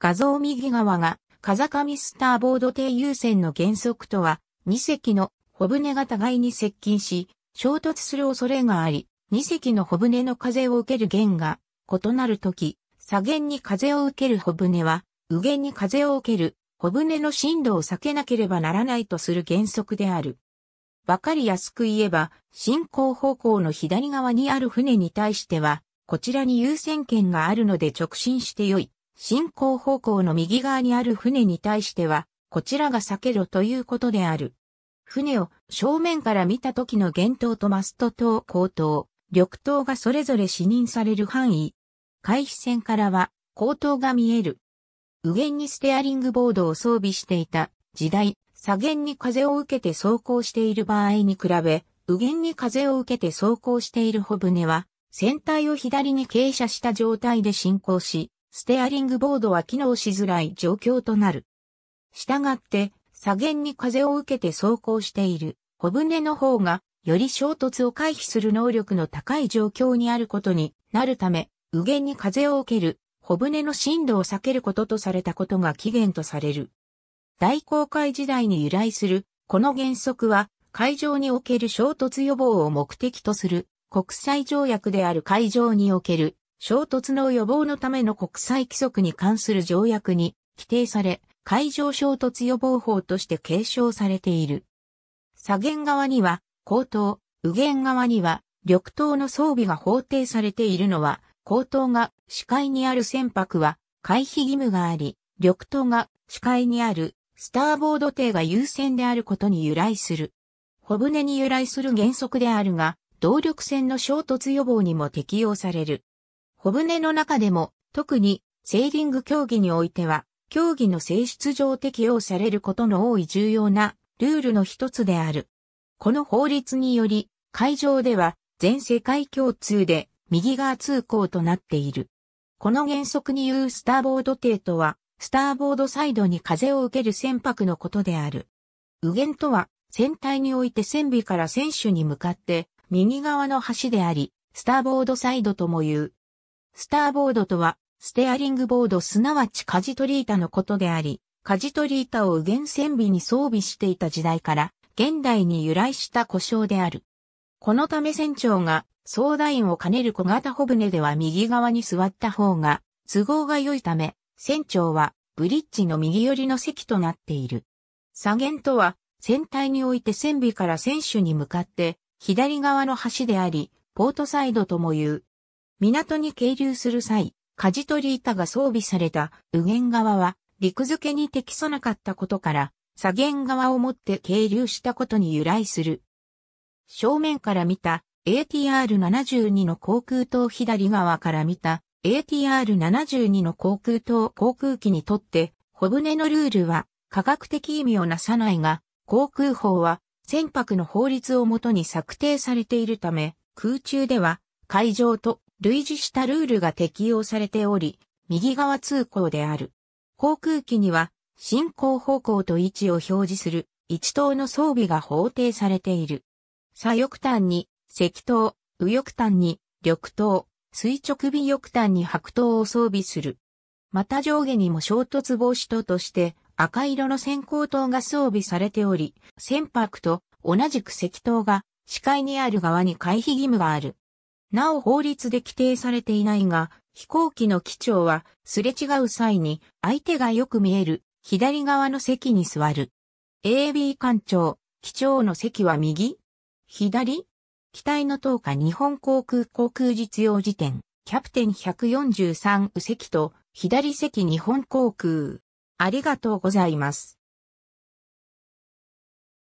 画像右側が、風上スターボード艇優先の原則とは、2隻の小舟が互いに接近し、衝突する恐れがあり、2隻の小舟の風を受ける弦が異なるとき、左弦に風を受ける小舟は、右弦に風を受ける小舟の振動を避けなければならないとする原則である。わかりやすく言えば、進行方向の左側にある船に対しては、こちらに優先権があるので直進してよい。進行方向の右側にある船に対しては、こちらが避けろということである。船を正面から見た時の幻灯とマスト灯、高灯、緑灯がそれぞれ視認される範囲。回避線からは高頭が見える。右舷にステアリングボードを装備していた時代、左舷に風を受けて走行している場合に比べ、右舷に風を受けて走行している小船は、船体を左に傾斜した状態で進行し、ステアリングボードは機能しづらい状況となる。したがって、左舷に風を受けて走行している小舟の方が、より衝突を回避する能力の高い状況にあることになるため、右舷に風を受ける小舟の振動を避けることとされたことが起源とされる。大航海時代に由来する、この原則は、海上における衝突予防を目的とする国際条約である海上における衝突の予防のための国際規則に関する条約に規定され、海上衝突予防法として継承されている。左舷側には、高等、右舷側には、緑灯の装備が法定されているのは、高等が視界にある船舶は回避義務があり、緑灯が視界にあるスターボード艇が優先であることに由来する。小舟に由来する原則であるが、動力船の衝突予防にも適用される。小舟の中でも、特にセーリング競技においては、競技の性質上適用されることの多い重要なルールの一つである。この法律により、会場では全世界共通で右側通行となっている。この原則に言うスターボード艇とは、スターボードサイドに風を受ける船舶のことである。右舷とは、船体において船尾から船首に向かって、右側の橋であり、スターボードサイドとも言う、スターボードとは、ステアリングボードすなわち舵取り板のことであり、舵取り板を右舷線尾に装備していた時代から、現代に由来した故障である。このため船長が、総ーダインを兼ねる小型小船では右側に座った方が、都合が良いため、船長は、ブリッジの右寄りの席となっている。左舷とは、船体において船尾から船首に向かって、左側の橋であり、ポートサイドとも言う、港に係留する際、舵取り板が装備された右舷側は陸付けに適さなかったことから、左舷側をもって係留したことに由来する。正面から見た ATR72 の航空塔左側から見た ATR72 の航空塔航空機にとって小舟のルールは科学的意味をなさないが、航空法は船舶の法律をもとに策定されているため、空中では海上と類似したルールが適用されており、右側通行である。航空機には、進行方向と位置を表示する、一等の装備が法定されている。左翼端に、赤灯、右翼端に、緑灯、垂直尾翼端に白灯を装備する。また上下にも衝突防止等として、赤色の先行灯が装備されており、船舶と同じく赤灯が視界にある側に回避義務がある。なお法律で規定されていないが、飛行機の機長はすれ違う際に相手がよく見える左側の席に座る。AB 艦長、機長の席は右左機体の等下日本航空航空実用辞典、キャプテン143右席と左席日本航空。ありがとうございます。